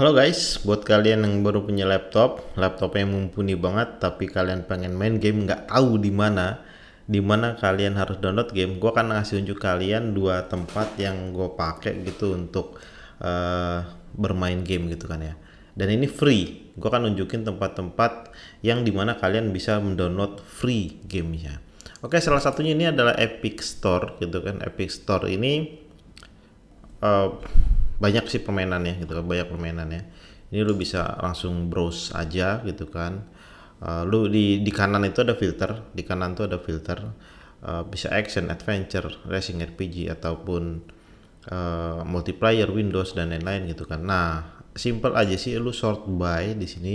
Halo guys, buat kalian yang baru punya laptop, laptopnya mumpuni banget, tapi kalian pengen main game nggak tahu di mana, di mana kalian harus download game. Gue akan ngasih unjuk kalian dua tempat yang gue pakai gitu untuk uh, bermain game gitu kan ya. Dan ini free. Gue akan nunjukin tempat-tempat yang dimana kalian bisa mendownload free gamenya. Oke, salah satunya ini adalah Epic Store gitu kan. Epic Store ini uh, banyak sih permainannya gitu kan banyak permainannya ini lu bisa langsung browse aja gitu kan uh, lu di di kanan itu ada filter di kanan tuh ada filter uh, bisa action adventure racing RPG ataupun uh, multiplayer Windows dan lain-lain gitu kan nah simple aja sih lu sort by di sini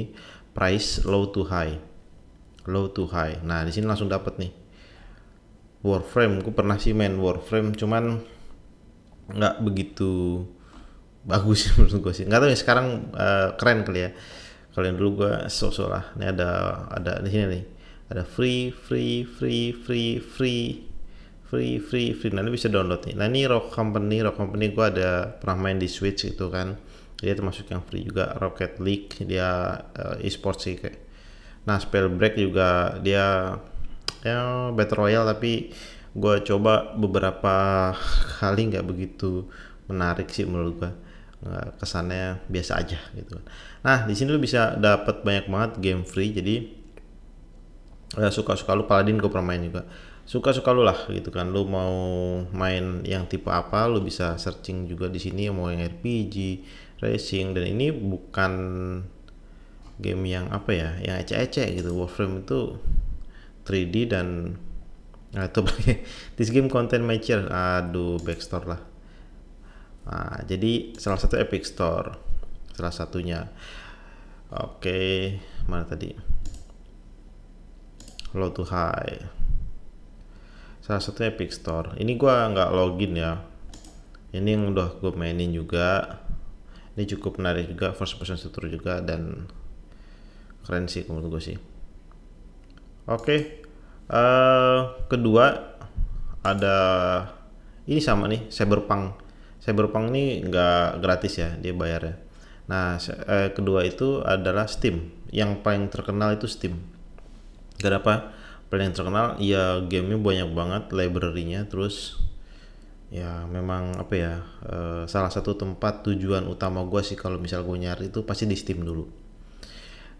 price low to high low to high nah di sini langsung dapat nih Warframe gue pernah sih main Warframe cuman nggak begitu bagus sih menurut gue sih nggak tahu ya sekarang uh, keren kali ya kalian yang dulu gue sosok lah ini ada ada di sini nih ada free free free free free free free free nah ini bisa download nih nah ini rock company rock company gue ada pernah main di switch gitu kan dia termasuk yang free juga rocket league dia uh, e-sport sih kayak nah spell break juga dia ya battle royale tapi gue coba beberapa kali nggak begitu menarik sih menurut gue kesannya biasa aja gitu kan. Nah di sini lu bisa dapat banyak banget game free jadi eh, suka-suka lu Paladin gue permain juga suka-suka lu lah gitu kan lu mau main yang tipe apa lu bisa searching juga di sini mau yang RPG racing dan ini bukan game yang apa ya yang ece-ece gitu Warframe itu 3D dan atau nah, this game content mature aduh backstore lah Nah, jadi salah satu Epic Store salah satunya. Oke, mana tadi? Low to high. Salah satu Epic Store. Ini gua nggak login ya. Ini yang udah gue mainin juga. Ini cukup menarik juga first person shooter juga dan keren sih menurut gue sih. Oke. Uh, kedua ada ini sama nih Cyberpunk Cyberpunk ini nggak gratis ya dia bayar ya. Nah eh, kedua itu adalah Steam. Yang paling terkenal itu Steam. Kenapa? Paling terkenal ya gamenya banyak banget, library-nya, terus ya memang apa ya eh, salah satu tempat tujuan utama gue sih kalau misal gue nyari itu pasti di Steam dulu.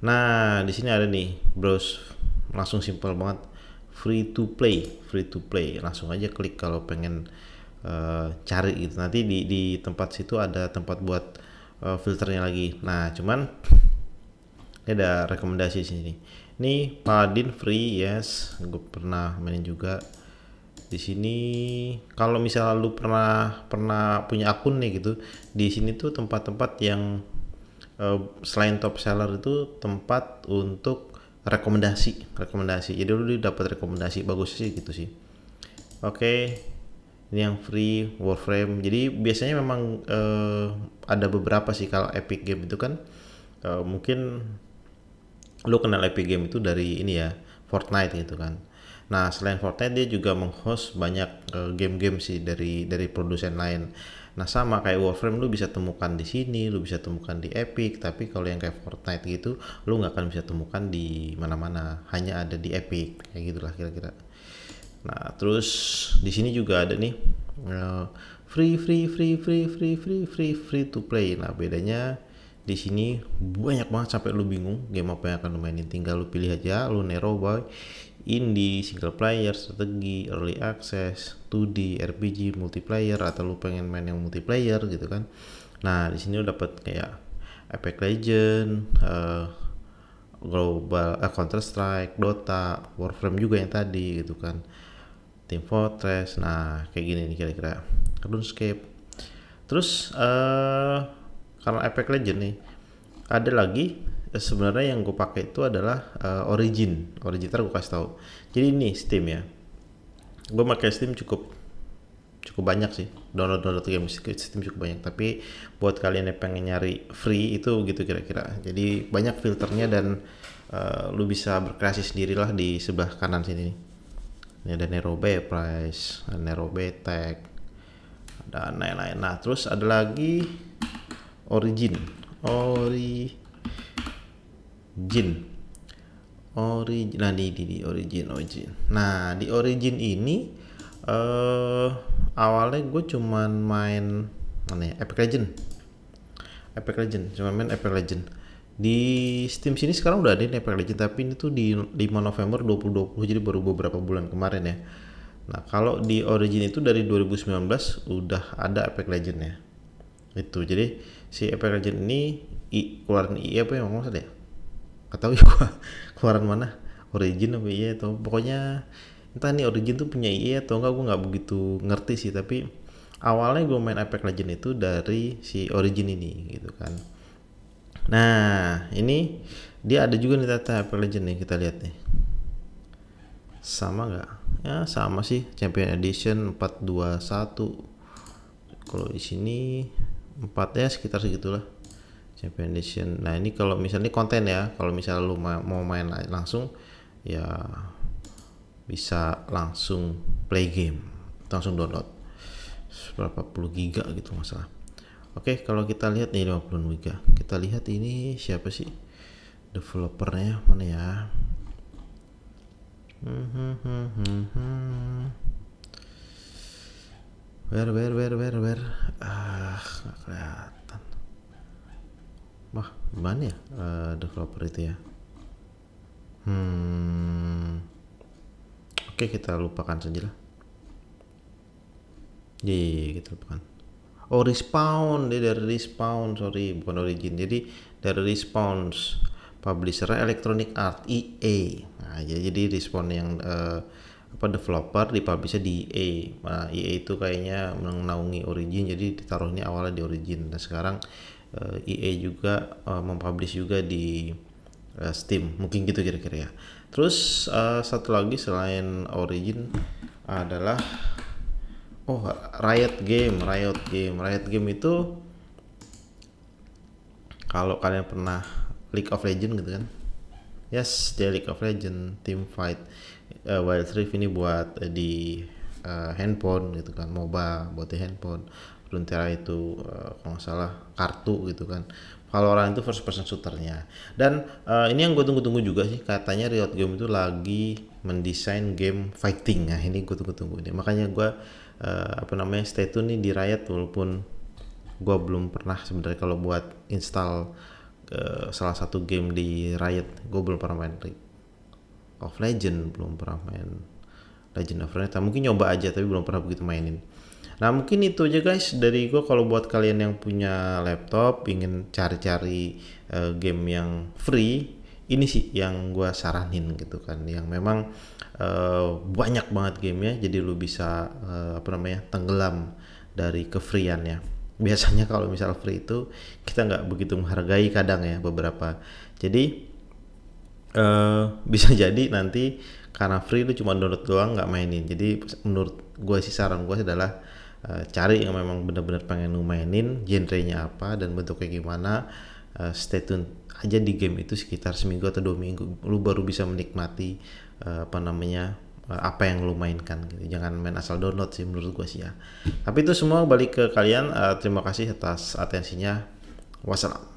Nah di sini ada nih Bros, langsung simpel banget free to play free to play langsung aja klik kalau pengen uh, cari gitu nanti di di tempat situ ada tempat buat uh, filternya lagi nah cuman ini ada rekomendasi di sini ini Paladin free yes gue pernah main juga di sini kalau misalnya lu pernah pernah punya akun nih gitu di sini tuh tempat-tempat yang uh, selain top seller itu tempat untuk rekomendasi rekomendasi jadi lu dapat rekomendasi bagus sih gitu sih oke ini yang free Warframe jadi biasanya memang uh, ada beberapa sih kalau Epic Game itu kan uh, mungkin lo kenal Epic Game itu dari ini ya Fortnite gitu kan nah selain Fortnite dia juga menghost banyak eh, game-game sih dari dari produsen lain nah sama kayak Warframe lo bisa temukan di sini lo bisa temukan di Epic tapi kalau yang kayak Fortnite gitu lo nggak akan bisa temukan di mana-mana hanya ada di Epic kayak gitulah kira-kira Nah, terus di sini juga ada nih eh, free free free free free free free free to play. Nah, bedanya di sini banyak banget sampai lu bingung game apa yang akan lu mainin tinggal lu pilih aja lu neroboy boy indie single player strategi early access 2D RPG multiplayer atau lu pengen main yang multiplayer gitu kan nah di sini lu dapat kayak Epic Legend uh, eh, global uh, eh, Counter Strike Dota Warframe juga yang tadi gitu kan Team Fortress nah kayak gini nih kira-kira RuneScape terus uh, eh, karena Epic Legend nih ada lagi eh, sebenarnya yang gue pakai itu adalah uh, Origin Origin gue kasih tahu jadi ini Steam ya gue pakai Steam cukup cukup banyak sih download download game Steam cukup banyak tapi buat kalian yang pengen nyari free itu gitu kira-kira jadi banyak filternya dan uh, lu bisa berkreasi sendirilah di sebelah kanan sini nih ini ada Nerobe price ada Nerobe tag ada lain-lain nah terus ada lagi origin origin origin nah di, di, di origin origin nah di origin ini eh uh, awalnya gue cuman main mana ya Epic Legend Epic Legend cuman main Epic Legend di Steam sini sekarang udah ada Apex Legends tapi ini tuh di 5 November 2020 jadi baru beberapa bulan kemarin ya. Nah, kalau di Origin itu dari 2019 udah ada Apex Legends ya. Itu. Jadi si Apex Legends ini I, keluaran I e apa yang maksudnya? ya? Atau ya? ya, gua keluaran mana? Origin apa iya atau pokoknya entah nih Origin tuh punya iya atau enggak gua nggak begitu ngerti sih tapi awalnya gue main Apex Legends itu dari si Origin ini gitu kan Nah, ini dia ada juga nih tata Legend nih kita lihat nih. Sama nggak? Ya, sama sih Champion Edition 421. Kalau di sini 4 ya sekitar segitulah. Champion Edition. Nah, ini kalau misalnya konten ya, kalau misalnya lu mau main langsung ya bisa langsung play game, langsung download berapa puluh giga gitu masalah. Oke, okay, kalau kita lihat nih 50 giga. Kita lihat ini siapa sih developernya mana ya? Where where where where where? Ah, nggak kelihatan. Wah, mana ya uh, developer itu ya? Hmm. Oke, okay, kita lupakan saja lah. Iya, iya, iya, kita lupakan oh respawn dia dari respawn sorry bukan origin jadi dari respawns publisher Electronic Art EA nah jadi respawn yang uh, apa developer publisher di EA nah, EA itu kayaknya menaungi origin jadi ditaruhnya awalnya di origin dan nah, sekarang uh, eh, EA juga uh, mempublish juga di uh, Steam mungkin gitu kira-kira ya terus uh, satu lagi selain origin adalah oh Riot Game Riot Game Riot Game itu kalau kalian pernah League of Legend gitu kan yes dia League of Legend Team Fight uh, Wild Rift ini buat uh, di uh, handphone gitu kan MOBA buat di handphone Runtera itu uh, kalau nggak salah kartu gitu kan Kalau orang itu first person shooternya dan uh, ini yang gue tunggu-tunggu juga sih katanya Riot Game itu lagi mendesain game fighting nah ini gue tunggu-tunggu ini. makanya gue uh, apa namanya stay tune nih di Riot walaupun gue belum pernah sebenarnya kalau buat install uh, salah satu game di Riot gue belum pernah main of Legend belum pernah main Legend of Riot mungkin nyoba aja tapi belum pernah begitu mainin Nah mungkin itu aja guys dari gue kalau buat kalian yang punya laptop ingin cari-cari uh, game yang free ini sih yang gue saranin gitu kan yang memang uh, banyak banget gamenya jadi lu bisa uh, apa namanya tenggelam dari kefriannya biasanya kalau misal free itu kita nggak begitu menghargai kadang ya beberapa jadi uh, bisa jadi nanti karena free itu cuma download doang nggak mainin jadi menurut gue sih saran gue adalah uh, cari yang memang benar-benar pengen lu mainin genrenya apa dan bentuknya gimana uh, stay tune aja di game itu sekitar seminggu atau dua minggu lu baru bisa menikmati uh, apa namanya eh, apa yang lu mainkan gitu jangan main asal download sih menurut gua sih ya tapi itu semua balik ke kalian uh, terima kasih atas atensinya wassalam